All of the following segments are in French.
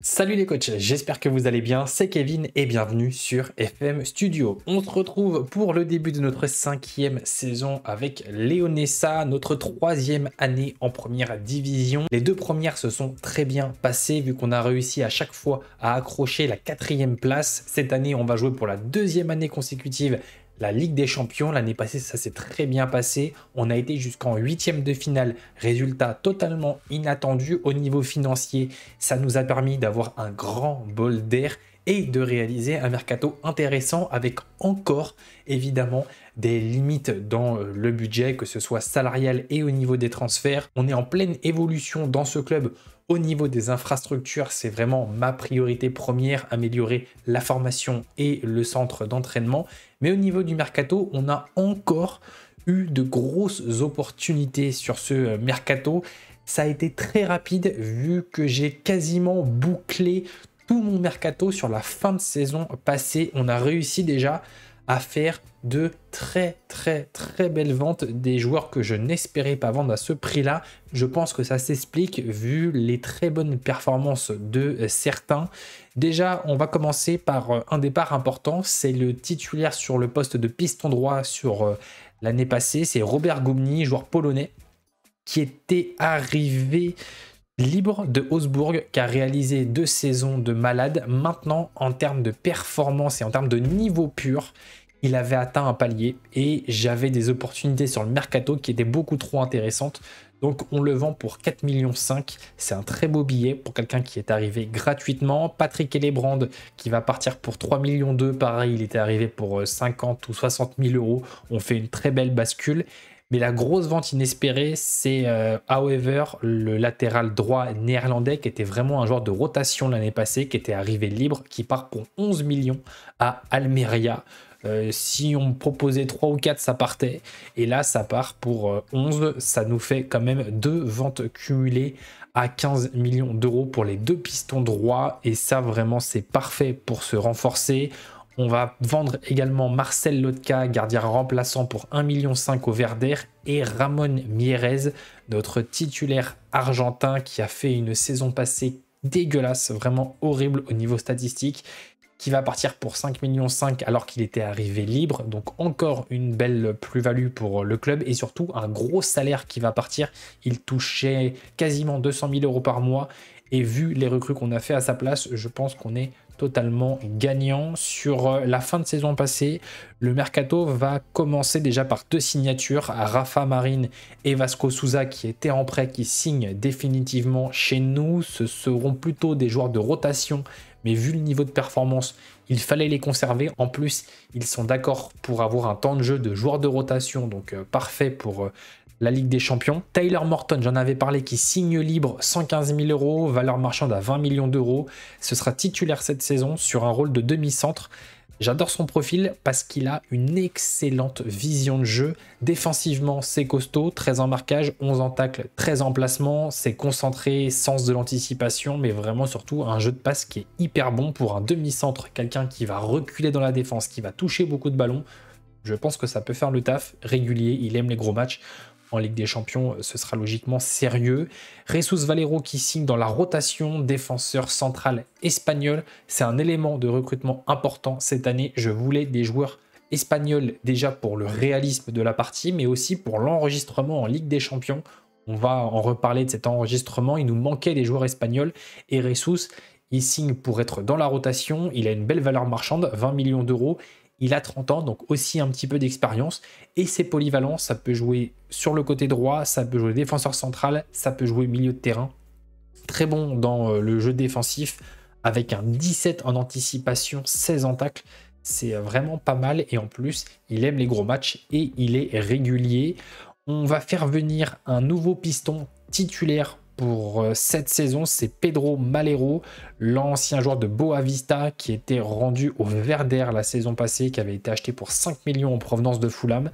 Salut les coachs, j'espère que vous allez bien, c'est Kevin et bienvenue sur FM Studio. On se retrouve pour le début de notre cinquième saison avec Leonessa, notre troisième année en première division. Les deux premières se sont très bien passées vu qu'on a réussi à chaque fois à accrocher la quatrième place. Cette année on va jouer pour la deuxième année consécutive la Ligue des Champions. L'année passée, ça s'est très bien passé. On a été jusqu'en huitième de finale. Résultat totalement inattendu au niveau financier. Ça nous a permis d'avoir un grand bol d'air et de réaliser un mercato intéressant avec encore évidemment des limites dans euh, le budget, que ce soit salarial et au niveau des transferts. On est en pleine évolution dans ce club au niveau des infrastructures, c'est vraiment ma priorité première, améliorer la formation et le centre d'entraînement. Mais au niveau du mercato, on a encore eu de grosses opportunités sur ce euh, mercato. Ça a été très rapide vu que j'ai quasiment bouclé tout mon mercato sur la fin de saison passée. On a réussi déjà à faire de très très très belles ventes des joueurs que je n'espérais pas vendre à ce prix-là. Je pense que ça s'explique vu les très bonnes performances de euh, certains. Déjà, on va commencer par euh, un départ important, c'est le titulaire sur le poste de piston droit sur euh, l'année passée, c'est Robert gomny joueur polonais qui était arrivé libre de Augsbourg qui a réalisé deux saisons de malade. Maintenant, en termes de performance et en termes de niveau pur, il avait atteint un palier et j'avais des opportunités sur le mercato qui étaient beaucoup trop intéressantes. Donc on le vend pour 4,5 millions. C'est un très beau billet pour quelqu'un qui est arrivé gratuitement. Patrick hellebrand qui va partir pour 3,2 millions Pareil, il était arrivé pour 50 euh, ou 60 000 euros. On fait une très belle bascule. Mais la grosse vente inespérée, c'est euh, however le latéral droit néerlandais qui était vraiment un joueur de rotation l'année passée, qui était arrivé libre, qui part pour 11 millions à Almeria. Euh, si on proposait 3 ou 4, ça partait. Et là, ça part pour 11. Euh, ça nous fait quand même deux ventes cumulées à 15 millions d'euros pour les deux pistons droits. Et ça, vraiment, c'est parfait pour se renforcer. On va vendre également Marcel Lotka, gardien remplaçant pour 1,5 million au Verder, et Ramon Mierez, notre titulaire argentin qui a fait une saison passée dégueulasse, vraiment horrible au niveau statistique, qui va partir pour 5,5 millions alors qu'il était arrivé libre. Donc encore une belle plus-value pour le club et surtout un gros salaire qui va partir. Il touchait quasiment 200 000 euros par mois et vu les recrues qu'on a fait à sa place, je pense qu'on est totalement gagnant. Sur euh, la fin de saison passée, le mercato va commencer déjà par deux signatures, Rafa Marine et Vasco Souza qui étaient en prêt, qui signent définitivement chez nous. Ce seront plutôt des joueurs de rotation, mais vu le niveau de performance, il fallait les conserver. En plus, ils sont d'accord pour avoir un temps de jeu de joueurs de rotation, donc euh, parfait pour euh, la Ligue des Champions. Taylor Morton, j'en avais parlé, qui signe libre 115 000 euros, valeur marchande à 20 millions d'euros. Ce sera titulaire cette saison sur un rôle de demi-centre. J'adore son profil parce qu'il a une excellente vision de jeu. Défensivement, c'est costaud, 13 en marquage, 11 en tacle, 13 en placement, c'est concentré, sens de l'anticipation, mais vraiment surtout un jeu de passe qui est hyper bon pour un demi-centre, quelqu'un qui va reculer dans la défense, qui va toucher beaucoup de ballons. Je pense que ça peut faire le taf régulier, il aime les gros matchs en Ligue des Champions, euh, ce sera logiquement sérieux. Ressus Valero qui signe dans la rotation défenseur central espagnol, c'est un élément de recrutement important cette année. Je voulais des joueurs espagnols déjà pour le réalisme de la partie, mais aussi pour l'enregistrement en Ligue des Champions. On va en reparler de cet enregistrement. Il nous manquait des joueurs espagnols et Ressus, il signe pour être dans la rotation, il a une belle valeur marchande, 20 millions d'euros, il a 30 ans, donc aussi un petit peu d'expérience. Et c'est polyvalent, ça peut jouer sur le côté droit, ça peut jouer défenseur central, ça peut jouer milieu de terrain. Très bon dans euh, le jeu défensif, avec un 17 en anticipation, 16 en tacle. C'est euh, vraiment pas mal. Et en plus, il aime les gros matchs et il est régulier. On va faire venir un nouveau piston titulaire pour euh, cette saison, c'est Pedro Malero, l'ancien joueur de Boavista qui était rendu au Verder la saison passée, qui avait été acheté pour 5 millions en provenance de Fulham.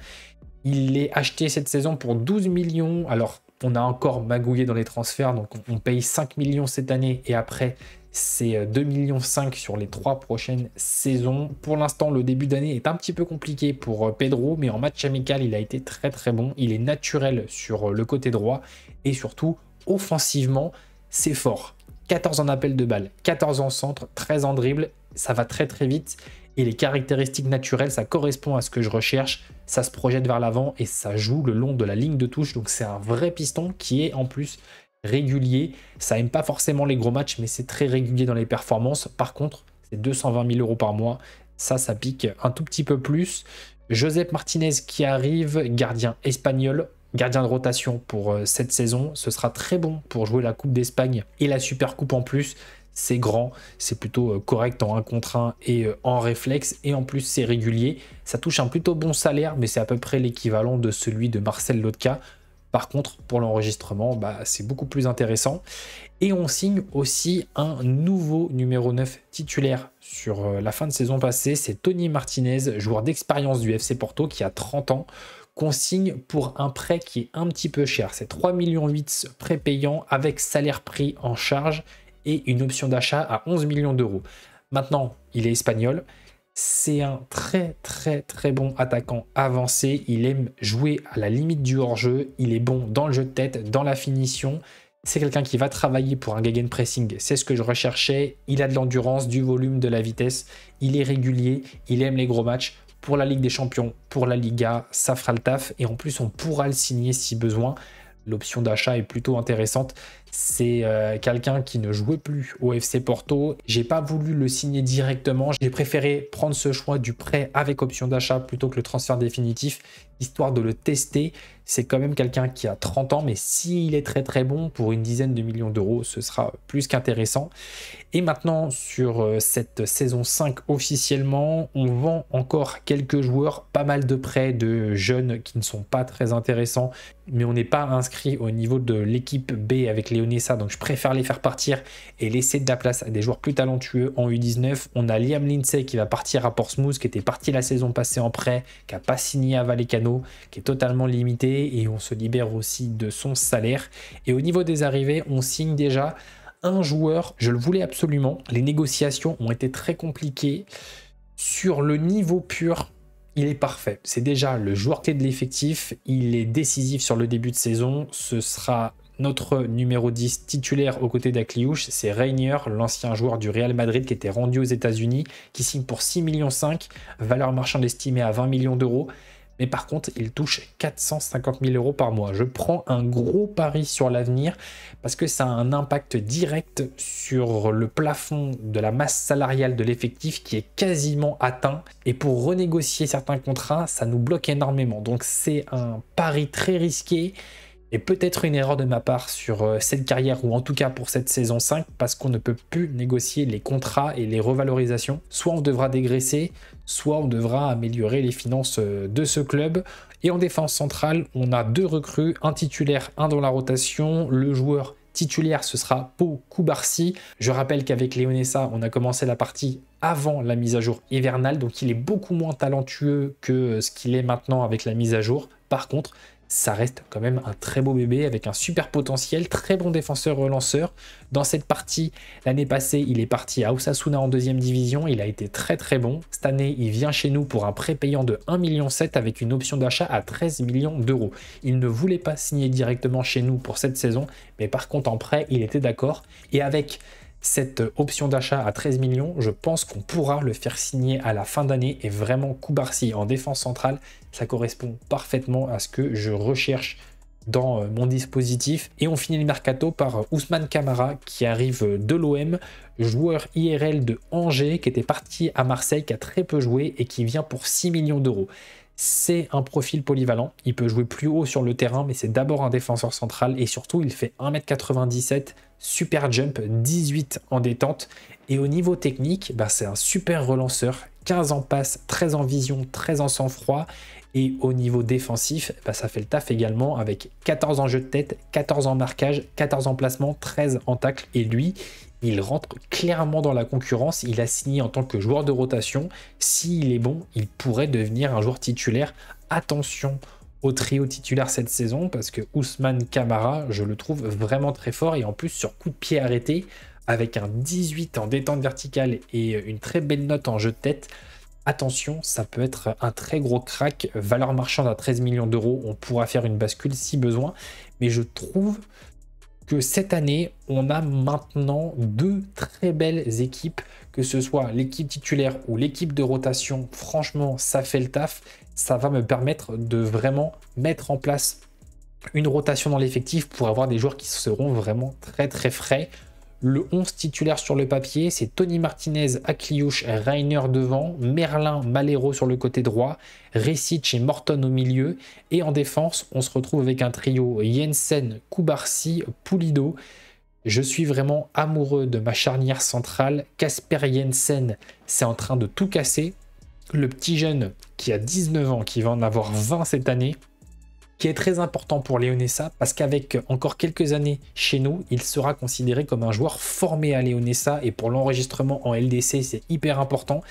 Il est acheté cette saison pour 12 millions. Alors, on a encore magouillé dans les transferts, donc on paye 5 millions cette année et après, c'est 2,5 euh, millions sur les trois prochaines saisons. Pour l'instant, le début d'année est un petit peu compliqué pour euh, Pedro, mais en match amical, il a été très très bon. Il est naturel sur le côté droit et surtout, offensivement, c'est fort. 14 en appel de balle, 14 en centre, 13 en dribble, ça va très très vite. Et les caractéristiques naturelles, ça correspond à ce que je recherche. Ça se projette vers l'avant et ça joue le long de la ligne de touche. Donc c'est un vrai piston qui est en plus régulier. Ça aime pas forcément les gros matchs, mais c'est très régulier dans les performances. Par contre, c'est 220 000 euros par mois. Ça, ça pique un tout petit peu plus. Joseph Martinez qui arrive, gardien espagnol, gardien de rotation pour euh, cette saison. Ce sera très bon pour jouer la Coupe d'Espagne et la Super Coupe en plus. C'est grand, c'est plutôt euh, correct en 1 contre 1 et euh, en réflexe, et en plus c'est régulier. Ça touche un plutôt bon salaire, mais c'est à peu près l'équivalent de celui de Marcel Lotka. Par contre, pour l'enregistrement, bah, c'est beaucoup plus intéressant. Et on signe aussi un nouveau numéro 9 titulaire sur la fin de saison passée. C'est Tony Martinez, joueur d'expérience du FC Porto qui a 30 ans. Consigne pour un prêt qui est un petit peu cher. C'est 3,8 millions prêts prépayant avec salaire pris en charge et une option d'achat à 11 millions d'euros. Maintenant, il est espagnol. C'est un très très très bon attaquant avancé. Il aime jouer à la limite du hors-jeu. Il est bon dans le jeu de tête, dans la finition. C'est quelqu'un qui va travailler pour un pressing. C'est ce que je recherchais. Il a de l'endurance, du volume, de la vitesse. Il est régulier. Il aime les gros matchs pour la Ligue des Champions, pour la Liga, ça fera le taf. Et en plus, on pourra le signer si besoin. L'option d'achat est plutôt intéressante. C'est euh, quelqu'un qui ne jouait plus au FC Porto. J'ai pas voulu le signer directement. J'ai préféré prendre ce choix du prêt avec option d'achat plutôt que le transfert définitif, histoire de le tester. C'est quand même quelqu'un qui a 30 ans, mais s'il est très très bon pour une dizaine de millions d'euros, ce sera plus qu'intéressant. Et maintenant, sur euh, cette saison 5 officiellement, on vend encore quelques joueurs, pas mal de prêts de jeunes qui ne sont pas très intéressants, mais on n'est pas inscrit au niveau de l'équipe B avec les ça, donc je préfère les faire partir et laisser de la place à des joueurs plus talentueux en U19. On a Liam Lindsay qui va partir à Portsmouth, qui était parti la saison passée en prêt, qui n'a pas signé à Vallecano, qui est totalement limité et on se libère aussi de son salaire. Et au niveau des arrivées, on signe déjà un joueur, je le voulais absolument. Les négociations ont été très compliquées. Sur le niveau pur, il est parfait. C'est déjà le joueur clé de l'effectif. Il est décisif sur le début de saison. Ce sera notre numéro 10 titulaire aux côtés d'Akliouche, c'est Reinier, l'ancien joueur du Real Madrid qui était rendu aux États-Unis, qui signe pour 6,5 millions, valeur marchande estimée à 20 millions d'euros. Mais par contre, il touche 450 000 euros par mois. Je prends un gros pari sur l'avenir parce que ça a un impact direct sur le plafond de la masse salariale de l'effectif qui est quasiment atteint. Et pour renégocier certains contrats, ça nous bloque énormément. Donc c'est un pari très risqué et peut-être une erreur de ma part sur euh, cette carrière, ou en tout cas pour cette saison 5, parce qu'on ne peut plus négocier les contrats et les revalorisations. Soit on devra dégraisser, soit on devra améliorer les finances euh, de ce club. Et en défense centrale, on a deux recrues, un titulaire, un dans la rotation, le joueur titulaire, ce sera Pau Koubarsi. Je rappelle qu'avec Leonessa, on a commencé la partie avant la mise à jour hivernale, donc il est beaucoup moins talentueux que euh, ce qu'il est maintenant avec la mise à jour. Par contre, ça reste quand même un très beau bébé avec un super potentiel, très bon défenseur relanceur. Dans cette partie, l'année passée, il est parti à Osasuna en deuxième division, il a été très très bon. Cette année, il vient chez nous pour un prêt payant de 1,7 million avec une option d'achat à 13 millions d'euros. Il ne voulait pas signer directement chez nous pour cette saison, mais par contre en prêt, il était d'accord. Et avec cette option d'achat à 13 millions, je pense qu'on pourra le faire signer à la fin d'année et vraiment Koubarsi en défense centrale, ça correspond parfaitement à ce que je recherche dans euh, mon dispositif. Et on finit le mercato par euh, Ousmane Kamara qui arrive euh, de l'OM, joueur IRL de Angers qui était parti à Marseille, qui a très peu joué et qui vient pour 6 millions d'euros. C'est un profil polyvalent, il peut jouer plus haut sur le terrain, mais c'est d'abord un défenseur central et surtout il fait 1m97 super jump, 18 en détente. Et au niveau technique, bah, c'est un super relanceur, 15 en passe, 13 en vision, 13 en sang-froid. Et au niveau défensif, bah, ça fait le taf également avec 14 en jeu de tête, 14 en marquage, 14 en placement, 13 en tacle. Et lui, il rentre clairement dans la concurrence. Il a signé en tant que joueur de rotation. S'il est bon, il pourrait devenir un joueur titulaire. Attention trio titulaire cette saison parce que Ousmane Kamara, je le trouve vraiment très fort et en plus sur coup de pied arrêté avec un 18 en détente verticale et une très belle note en jeu de tête. Attention, ça peut être un très gros crack. Valeur marchande à 13 millions d'euros, on pourra faire une bascule si besoin. Mais je trouve que cette année, on a maintenant deux très belles équipes, que ce soit l'équipe titulaire ou l'équipe de rotation. Franchement, ça fait le taf ça va me permettre de vraiment mettre en place une rotation dans l'effectif pour avoir des joueurs qui seront vraiment très très frais. Le 11 titulaire sur le papier, c'est Tony Martinez, Akliouche, Reiner devant, Merlin, Malero sur le côté droit, Ressic et Morton au milieu. Et en défense, on se retrouve avec un trio Jensen, Kubarsi, Poulido. Je suis vraiment amoureux de ma charnière centrale. Casper Jensen, c'est en train de tout casser le petit jeune qui a 19 ans, qui va en avoir 20 cette année, qui est très important pour Leonessa parce qu'avec encore quelques années chez nous, il sera considéré comme un joueur formé à Leonessa et pour l'enregistrement en LDC, c'est hyper important.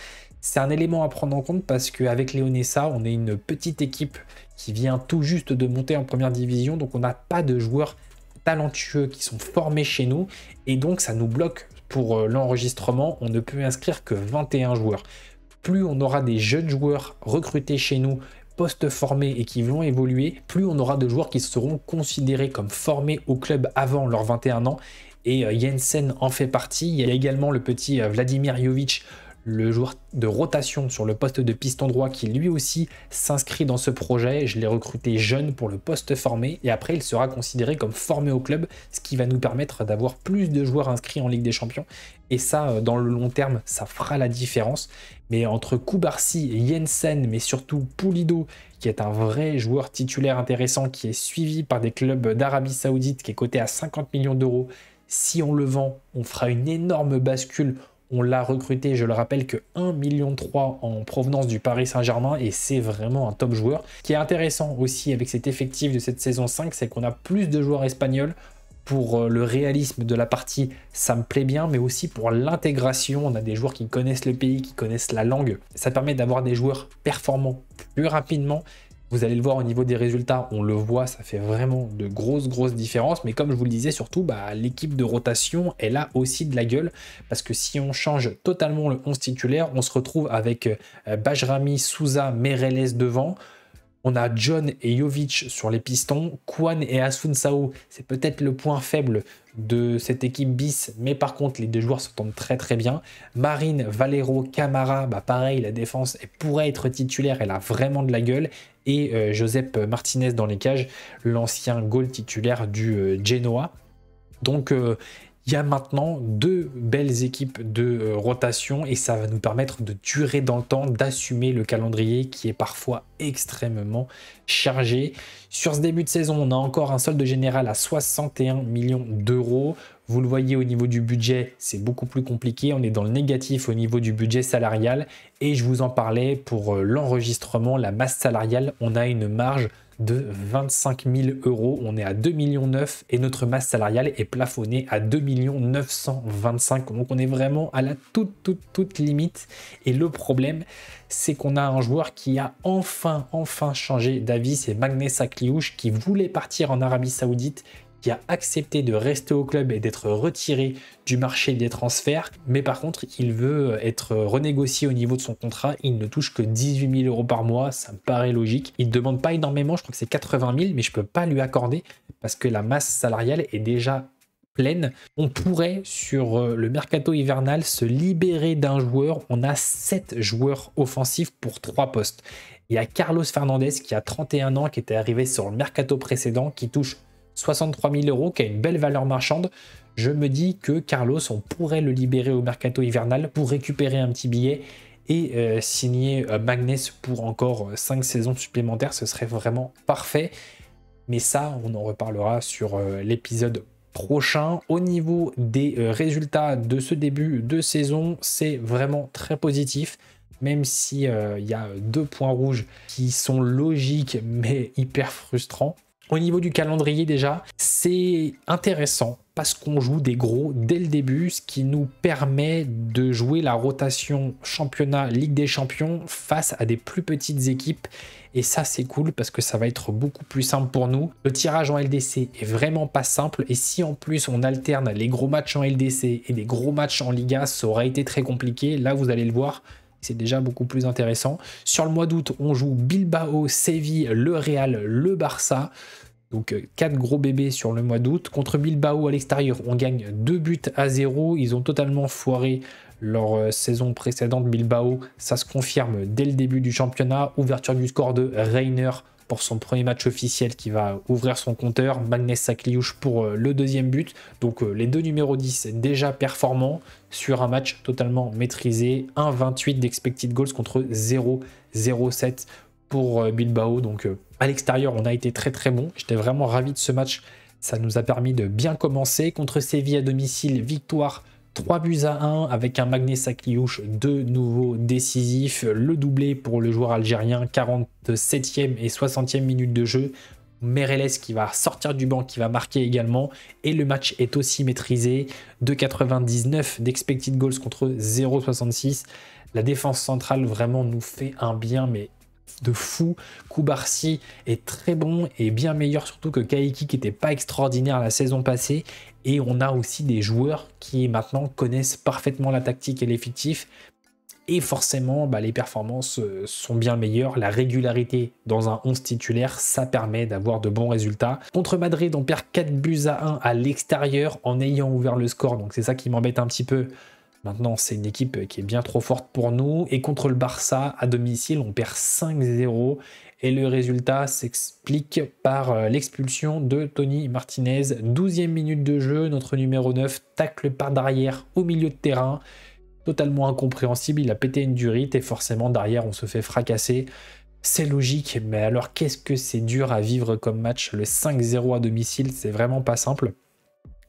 C'est un élément à prendre en compte parce qu'avec Leonessa, on est une petite équipe qui vient tout juste de monter en première division, donc on n'a pas de joueurs talentueux qui sont formés chez nous et donc ça nous bloque pour euh, l'enregistrement. On ne peut inscrire que 21 joueurs plus on aura des jeunes joueurs recrutés chez nous, post formés et qui vont évoluer, plus on aura de joueurs qui seront considérés comme formés au club avant leurs 21 ans. Et euh, Jensen en fait partie. Il y a également le petit euh, Vladimir Jovic, le joueur de rotation sur le poste de piston droit qui lui aussi s'inscrit dans ce projet. Je l'ai recruté jeune pour le poste formé et après il sera considéré comme formé au club, ce qui va nous permettre d'avoir plus de joueurs inscrits en Ligue des Champions. Et ça, euh, dans le long terme, ça fera la différence mais entre Koubarsi et Jensen, mais surtout Poulido, qui est un vrai joueur titulaire intéressant, qui est suivi par des clubs d'Arabie Saoudite, qui est coté à 50 millions d'euros, si on le vend, on fera une énorme bascule. On l'a recruté, je le rappelle, que 1,3 million en provenance du Paris Saint-Germain et c'est vraiment un top joueur. Ce qui est intéressant aussi avec cet effectif de cette saison 5, c'est qu'on a plus de joueurs espagnols, pour euh, le réalisme de la partie, ça me plaît bien, mais aussi pour l'intégration. On a des joueurs qui connaissent le pays, qui connaissent la langue. Ça permet d'avoir des joueurs performants plus rapidement. Vous allez le voir au niveau des résultats, on le voit, ça fait vraiment de grosses, grosses différences. Mais comme je vous le disais, surtout, bah, l'équipe de rotation, elle a aussi de la gueule. Parce que si on change totalement le 11 titulaire, on se retrouve avec euh, Bajrami, Souza, Mereles devant. On a John et Jovic sur les pistons, Kwan et Asun Sao, c'est peut-être le point faible de cette équipe bis, mais par contre les deux joueurs se tombent très très bien. Marine, Valero, Camara, bah pareil, la défense pourrait être titulaire, elle a vraiment de la gueule. Et Joseph Josep Martinez dans les cages, l'ancien goal titulaire du euh, Genoa. Donc euh, il y a maintenant deux belles équipes de euh, rotation et ça va nous permettre de durer dans le temps, d'assumer le calendrier qui est parfois extrêmement chargé. Sur ce début de saison, on a encore un solde général à 61 millions d'euros. Vous le voyez au niveau du budget, c'est beaucoup plus compliqué. On est dans le négatif au niveau du budget salarial. Et je vous en parlais pour euh, l'enregistrement, la masse salariale, on a une marge de 25 000 euros. On est à 2 millions 9 et notre masse salariale est plafonnée à 2 millions 925. Donc on est vraiment à la toute, toute, toute limite. Et le problème, c'est qu'on a un joueur qui a enfin, enfin changé d'avis. C'est Magnès Akliouche qui voulait partir en Arabie Saoudite, qui a accepté de rester au club et d'être retiré du marché des transferts. Mais par contre, il veut être renégocié au niveau de son contrat. Il ne touche que 18 000 euros par mois. Ça me paraît logique. Il ne demande pas énormément. Je crois que c'est 80 000, mais je peux pas lui accorder parce que la masse salariale est déjà pleine. On pourrait, sur euh, le mercato hivernal, se libérer d'un joueur. On a sept joueurs offensifs pour trois postes. Il y a Carlos Fernandez qui a 31 ans, qui était arrivé sur le mercato précédent, qui touche 63 000 euros, qui a une belle valeur marchande, je me dis que Carlos, on pourrait le libérer au mercato hivernal pour récupérer un petit billet et euh, signer euh, Magnès pour encore 5 euh, saisons supplémentaires, ce serait vraiment parfait. Mais ça, on en reparlera sur l'épisode prochain. Au niveau des résultats de ce début de saison, c'est vraiment très positif. Même si il y a deux points rouges qui sont logiques mais hyper frustrants. Au niveau du calendrier déjà, c'est intéressant parce qu'on joue des gros dès le début, ce qui nous permet de jouer la rotation championnat Ligue des Champions face à des plus petites équipes. Et ça, c'est cool parce que ça va être beaucoup plus simple pour nous. Le tirage en LDC est vraiment pas simple. Et si en plus on alterne les gros matchs en LDC et des gros matchs en Liga, ça aurait été très compliqué. Là, vous allez le voir, c'est déjà beaucoup plus intéressant. Sur le mois d'août, on joue Bilbao, Séville, le Real, le Barça. Donc 4 euh, gros bébés sur le mois d'août. Contre Bilbao à l'extérieur, on gagne 2 buts à 0. Ils ont totalement foiré leur euh, saison précédente Bilbao. Ça se confirme dès le début du championnat. Ouverture du score de Reiner pour son premier match officiel qui va ouvrir son compteur, Magnus Sakliouche pour euh, le deuxième but. Donc euh, les deux numéros 10 déjà performants sur un match totalement maîtrisé, 28 d'expected goals contre 0-07 pour euh, Bilbao. Donc à l'extérieur, on a été très très bon. J'étais vraiment ravi de ce match. Ça nous a permis de bien commencer contre Séville à domicile, victoire 3 buts à 1 avec un Magné Sakliouche de nouveau décisif, le doublé pour le joueur algérien, 47e et 60e minute de jeu. Mereles qui va sortir du banc, qui va marquer également. Et le match est aussi maîtrisé. 2,99 d'expected goals contre 0,66. La défense centrale vraiment nous fait un bien, mais de fou. Koubarsi est très bon et bien meilleur surtout que Kaiki qui n'était pas extraordinaire la saison passée. Et on a aussi des joueurs qui maintenant connaissent parfaitement la tactique et l'effectif. Et forcément, bah, les performances euh, sont bien meilleures. La régularité dans un 11 titulaire, ça permet d'avoir de bons résultats. Contre Madrid, on perd 4 buts à 1 à l'extérieur en ayant ouvert le score. Donc c'est ça qui m'embête un petit peu. Maintenant, c'est une équipe qui est bien trop forte pour nous. Et contre le Barça, à domicile, on perd 5-0. Et le résultat s'explique par euh, l'expulsion de Tony Martinez. 12e minute de jeu, notre numéro 9 tacle par derrière au milieu de terrain. Totalement incompréhensible, il a pété une durite et forcément derrière on se fait fracasser. C'est logique, mais alors qu'est-ce que c'est dur à vivre comme match Le 5-0 à domicile, c'est vraiment pas simple.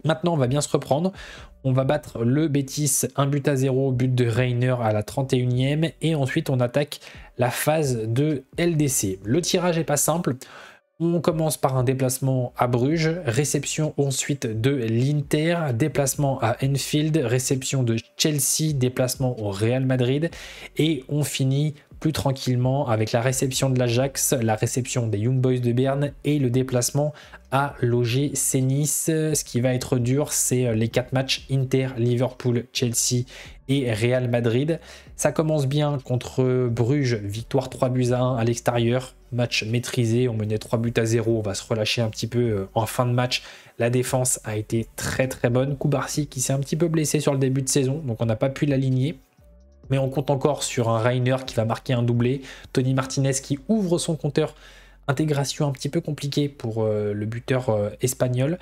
Maintenant, on va bien se reprendre. On va battre le Betis un but à 0, but de Reiner à la 31e. Et ensuite, on attaque la phase de LDC. Le tirage n'est pas simple. On commence par un déplacement à Bruges, réception ensuite de l'Inter, déplacement à Enfield, réception de Chelsea, déplacement au Real Madrid et on finit plus tranquillement avec la réception de l'Ajax, la réception des Young Boys de Berne et le déplacement à loger Nice. Ce qui va être dur, c'est euh, les quatre matchs Inter, Liverpool, Chelsea et Real Madrid. Ça commence bien contre Bruges, victoire 3 buts à 1 à l'extérieur, match maîtrisé, on menait 3 buts à 0, on va se relâcher un petit peu euh, en fin de match. La défense a été très très bonne. Koubarsi qui s'est un petit peu blessé sur le début de saison, donc on n'a pas pu l'aligner mais on compte encore sur un Reiner qui va marquer un doublé, Tony Martinez qui ouvre son compteur, intégration un petit peu compliquée pour euh, le buteur euh, espagnol.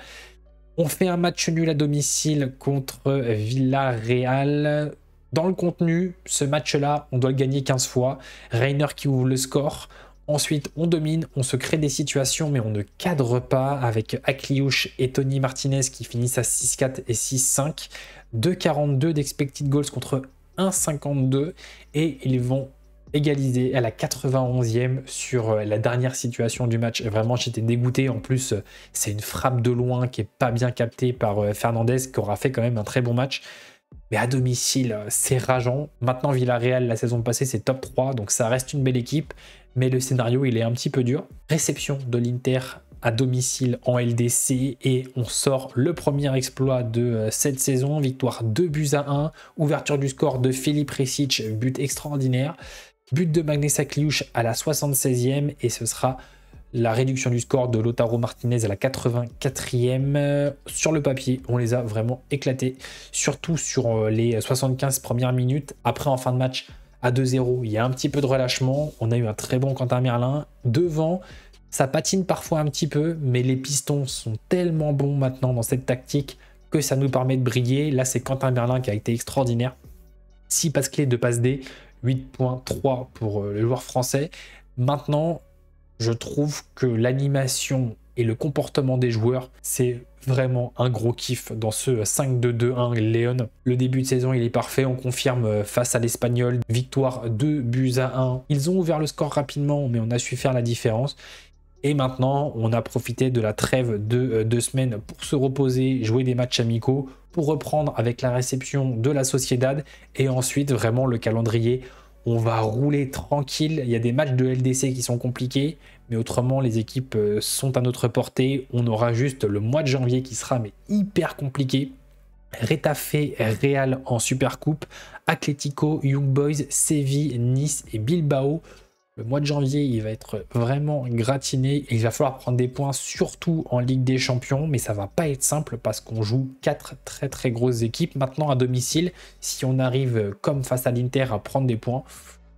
On fait un match nul à domicile contre Villarreal. Dans le contenu, ce match-là, on doit le gagner 15 fois. Reiner qui ouvre le score. Ensuite, on domine, on se crée des situations, mais on ne cadre pas avec Akliouche et Tony Martinez qui finissent à 6-4 et 6-5. 2-42 d'expected goals contre 1,52 et ils vont égaliser à la 91e sur euh, la dernière situation du match. Vraiment, j'étais dégoûté. En plus, euh, c'est une frappe de loin qui est pas bien captée par euh, Fernandez qui aura fait quand même un très bon match. Mais à domicile, c'est rageant. Maintenant, Villarreal, la saison passée, c'est top 3, donc ça reste une belle équipe. Mais le scénario, il est un petit peu dur. Réception de l'Inter à domicile en LDC et on sort le premier exploit de euh, cette saison, victoire 2 buts à 1, ouverture du score de Philippe recic but extraordinaire, but de Magné Kliouch à la 76e et ce sera la réduction du score de Lotaro Martinez à la 84e. Sur le papier, on les a vraiment éclatés, surtout sur euh, les 75 premières minutes. Après, en fin de match, à 2-0, il y a un petit peu de relâchement. On a eu un très bon Quentin Merlin. Devant, ça patine parfois un petit peu, mais les pistons sont tellement bons maintenant dans cette tactique que ça nous permet de briller. Là, c'est Quentin Berlin qui a été extraordinaire. 6 passes clés de passe D, 8.3 pour euh, le joueur français. Maintenant, je trouve que l'animation et le comportement des joueurs, c'est vraiment un gros kiff dans ce 5-2-2-1 Léon. Le début de saison, il est parfait. On confirme euh, face à l'Espagnol, victoire 2 buts à 1. Ils ont ouvert le score rapidement, mais on a su faire la différence. Et maintenant, on a profité de la trêve de euh, deux semaines pour se reposer, jouer des matchs amicaux, pour reprendre avec la réception de la Sociedad. Et ensuite, vraiment, le calendrier, on va rouler tranquille. Il y a des matchs de LDC qui sont compliqués, mais autrement, les équipes euh, sont à notre portée. On aura juste le mois de janvier qui sera mais hyper compliqué. Rétafé, Real en Supercoupe, Atlético, Young Boys, Séville, Nice et Bilbao le mois de janvier, il va être vraiment gratiné il va falloir prendre des points, surtout en Ligue des Champions. Mais ça va pas être simple parce qu'on joue quatre très très grosses équipes maintenant à domicile. Si on arrive, euh, comme face à l'Inter, à prendre des points,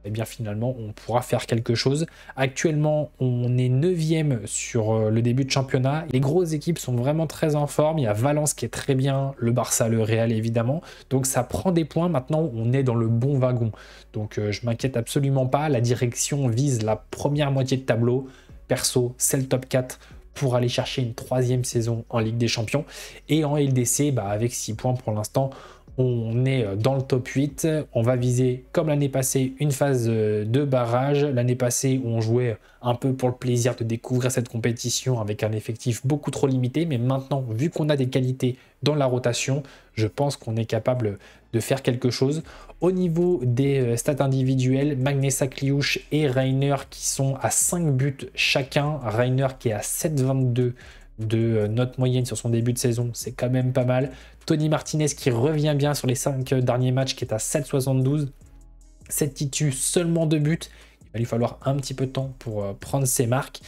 eh bien finalement on pourra faire quelque chose. Actuellement, on est 9 sur euh, le début de championnat. Les grosses équipes sont vraiment très en forme. Il y a Valence qui est très bien, le Barça, le Real évidemment. Donc ça prend des points. Maintenant, on est dans le bon wagon. Donc euh, je m'inquiète absolument pas. La direction vise la première moitié de tableau. Perso, c'est le top 4 pour aller chercher une troisième saison en Ligue des Champions. Et en LDC, bah, avec 6 points pour l'instant, on est euh, dans le top 8. On va viser, comme l'année passée, une phase euh, de barrage. L'année passée, on jouait un peu pour le plaisir de découvrir cette compétition avec un effectif beaucoup trop limité. Mais maintenant, vu qu'on a des qualités dans la rotation, je pense qu'on est capable de faire quelque chose. Au niveau des euh, stats individuels, Magnessa Kliouch et Rainer qui sont à 5 buts chacun. Rainer qui est à 7,22 de euh, note moyenne sur son début de saison, c'est quand même pas mal. Tony Martinez qui revient bien sur les 5 euh, derniers matchs, qui est à 7,72. 7 titus, seulement 2 buts. Il va lui falloir un petit peu de temps pour euh, prendre ses marques.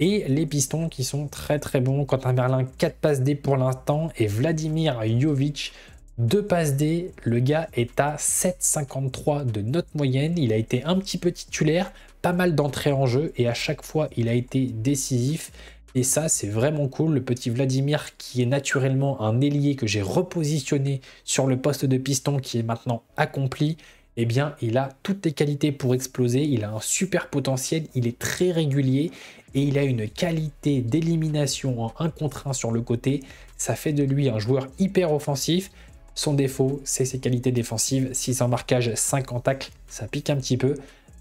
Et les pistons qui sont très très bons. Quentin Berlin, 4 passes D pour l'instant. Et Vladimir Jovic, 2 passes D. Le gars est à 7,53 de note moyenne. Il a été un petit peu titulaire, pas mal d'entrées en jeu. Et à chaque fois, il a été décisif. Et ça, c'est vraiment cool. Le petit Vladimir, qui est naturellement un ailier que j'ai repositionné sur le poste de piston qui est maintenant accompli, eh bien, il a toutes les qualités pour exploser. Il a un super potentiel. Il est très régulier et il a une qualité d'élimination en 1 contre 1 sur le côté. Ça fait de lui un joueur hyper offensif. Son défaut, c'est ses qualités défensives. 6 en marquage, 5 en tacle, ça pique un petit peu.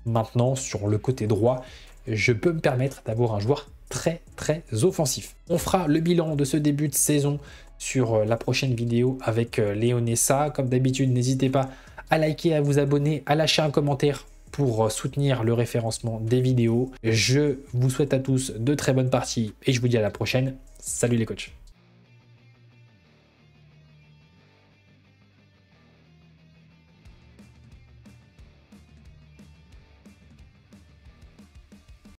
Maintenant, sur le côté droit, je peux me permettre d'avoir un joueur très très offensif. On fera le bilan de ce début de saison sur euh, la prochaine vidéo avec euh, Léonessa. Comme d'habitude, n'hésitez pas à liker, à vous abonner, à lâcher un commentaire pour euh, soutenir le référencement des vidéos. Je vous souhaite à tous de très bonnes parties et je vous dis à la prochaine. Salut les coachs